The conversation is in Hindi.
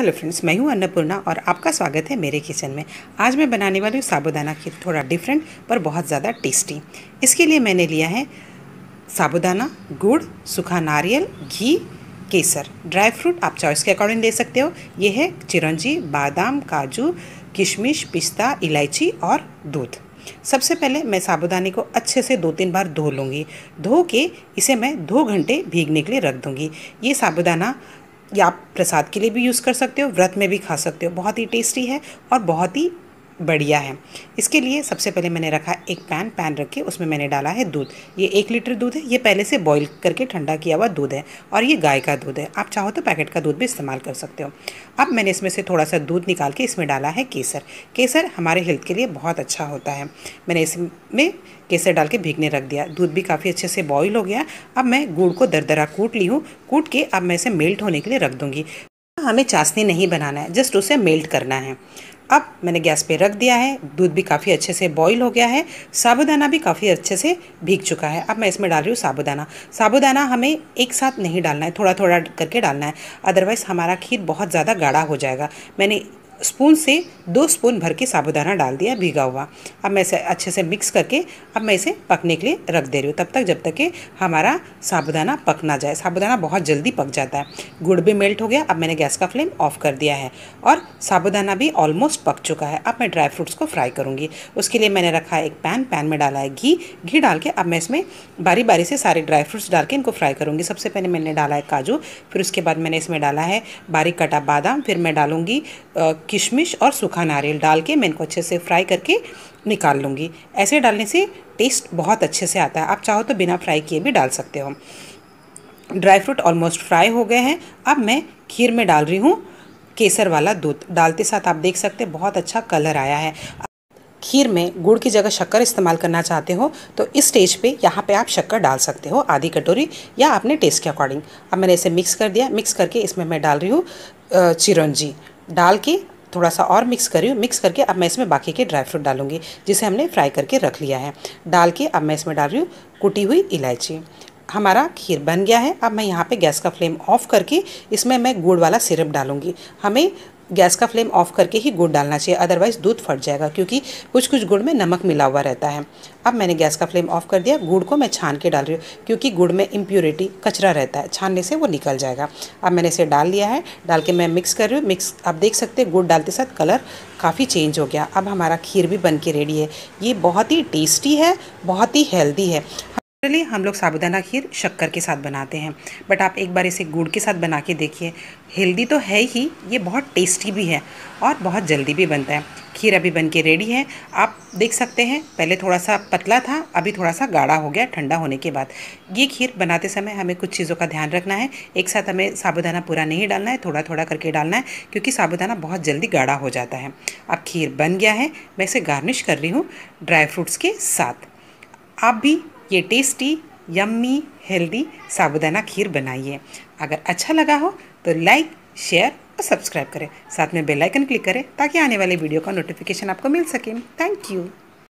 हेलो फ्रेंड्स मैं हूं अन्नपूर्णा और आपका स्वागत है मेरे किचन में आज मैं बनाने वाली हूँ साबुदाना खीर थोड़ा डिफरेंट पर बहुत ज़्यादा टेस्टी इसके लिए मैंने लिया है साबुदाना गुड़ सूखा नारियल घी केसर ड्राई फ्रूट आप चॉइस के अकॉर्डिंग ले सकते हो ये है चिरंजी बादाम काजू किशमिश पिस्ता इलायची और दूध सबसे पहले मैं साबुदाने को अच्छे से दो तीन बार धो लूँगी धो के इसे मैं दो घंटे भीगने के लिए रख दूँगी ये साबुदाना या आप प्रसाद के लिए भी यूज़ कर सकते हो व्रत में भी खा सकते हो बहुत ही टेस्टी है और बहुत ही बढ़िया है इसके लिए सबसे पहले मैंने रखा एक पैन पैन रख के उसमें मैंने डाला है दूध ये एक लीटर दूध है ये पहले से बॉईल करके ठंडा किया हुआ दूध है और ये गाय का दूध है आप चाहो तो पैकेट का दूध भी इस्तेमाल कर सकते हो अब मैंने इसमें से थोड़ा सा दूध निकाल के इसमें डाला है केसर केसर हमारे हेल्थ के लिए बहुत अच्छा होता है मैंने इसमें केसर डाल के भीगने रख दिया दूध भी काफ़ी अच्छे से बॉयल हो गया अब मैं गुड़ को दरदरा कूट ली हूँ कूट के अब मैं इसे मेल्ट होने के लिए रख दूँगी हमें चाशनी नहीं बनाना है जस्ट उसे मेल्ट करना है अब मैंने गैस पे रख दिया है दूध भी काफ़ी अच्छे से बॉईल हो गया है साबुदाना भी काफ़ी अच्छे से भीग चुका है अब मैं इसमें डाल रही हूँ साबुदाना साबुदाना हमें एक साथ नहीं डालना है थोड़ा थोड़ा करके डालना है अदरवाइज़ हमारा खीर बहुत ज़्यादा गाढ़ा हो जाएगा मैंने स्पून से दो स्पून भर के साबुदाना डाल दिया भीगा हुआ अब मैं इसे अच्छे से मिक्स करके अब मैं इसे पकने के लिए रख दे रही हूँ तब तक जब तक कि हमारा साबुदाना पक ना जाए साबुदाना बहुत जल्दी पक जाता है गुड़ भी मेल्ट हो गया अब मैंने गैस का फ्लेम ऑफ कर दिया है और साबुदाना भी ऑलमोस्ट पक चुका है अब मैं ड्राई फ्रूट्स को फ्राई करूँगी उसके लिए मैंने रखा है एक पैन पैन में डाला है घी घी डाल के अब मैं इसमें बारी बारी से सारे ड्राई फ्रूट्स डाल के इनको फ्राई करूँगी सबसे पहले मैंने डाला है काजू फिर उसके बाद मैंने इसमें डाला है बारीक कटा बादाम फिर मैं डालूँगी किशमिश और सूखा नारियल डाल के मैं इनको अच्छे से फ्राई करके निकाल लूँगी ऐसे डालने से टेस्ट बहुत अच्छे से आता है आप चाहो तो बिना फ्राई किए भी डाल सकते हो ड्राई फ्रूट ऑलमोस्ट फ्राई हो गए हैं अब मैं खीर में डाल रही हूँ केसर वाला दूध डालते साथ आप देख सकते हैं बहुत अच्छा कलर आया है खीर में गुड़ की जगह शक्कर इस्तेमाल करना चाहते हो तो इस स्टेज पे यहाँ पे आप शक्कर डाल सकते हो आधी कटोरी या अपने टेस्ट के अकॉर्डिंग अब मैंने इसे मिक्स कर दिया मिक्स करके इसमें मैं डाल रही हूँ चिरंजी डाल के थोड़ा सा और मिक्स करी मिक्स करके अब मैं इसमें बाकी के ड्राई फ्रूट डालूंगी जिसे हमने फ्राई करके रख लिया है डाल के अब मैं इसमें डाल रही हूँ कुटी हुई इलायची हमारा खीर बन गया है अब मैं यहाँ पे गैस का फ्लेम ऑफ करके इसमें मैं गुड़ वाला सिरप डालूंगी हमें गैस का फ्लेम ऑफ करके ही गुड़ डालना चाहिए अदरवाइज़ दूध फट जाएगा क्योंकि कुछ कुछ गुड़ में नमक मिला हुआ रहता है अब मैंने गैस का फ्लेम ऑफ कर दिया गुड़ को मैं छान के डाल रही हूँ क्योंकि गुड़ में इम्प्योरिटी कचरा रहता है छानने से वो निकल जाएगा अब मैंने इसे डाल लिया है डाल के मैं मिक्स कर रही हूँ मिक्स आप देख सकते हैं गुड़ डालते साथ कलर काफ़ी चेंज हो गया अब हमारा खीर भी बन के रेडी है ये बहुत ही टेस्टी है बहुत ही हेल्दी है जनरली हम लोग साबुदाना खीर शक्कर के साथ बनाते हैं बट आप एक बार इसे गुड़ के साथ बना के देखिए हेल्दी तो है ही ये बहुत टेस्टी भी है और बहुत जल्दी भी बनता है खीर अभी बन के रेडी है आप देख सकते हैं पहले थोड़ा सा पतला था अभी थोड़ा सा गाढ़ा हो गया ठंडा होने के बाद ये खीर बनाते समय हमें कुछ चीज़ों का ध्यान रखना है एक साथ हमें साबुदाना पूरा नहीं डालना है थोड़ा थोड़ा करके डालना है क्योंकि साबुदाना बहुत जल्दी गाढ़ा हो जाता है अब खीर बन गया है मैं इसे गार्निश कर रही हूँ ड्राई फ्रूट्स के साथ आप भी ये tasty yummy healthy sabudana kheer बनाइए अगर अच्छा लगा हो तो लाइक शेयर और सब्सक्राइब करें साथ में बेल आइकन क्लिक करें ताकि आने वाले वीडियो का नोटिफिकेशन आपको मिल सके थैंक यू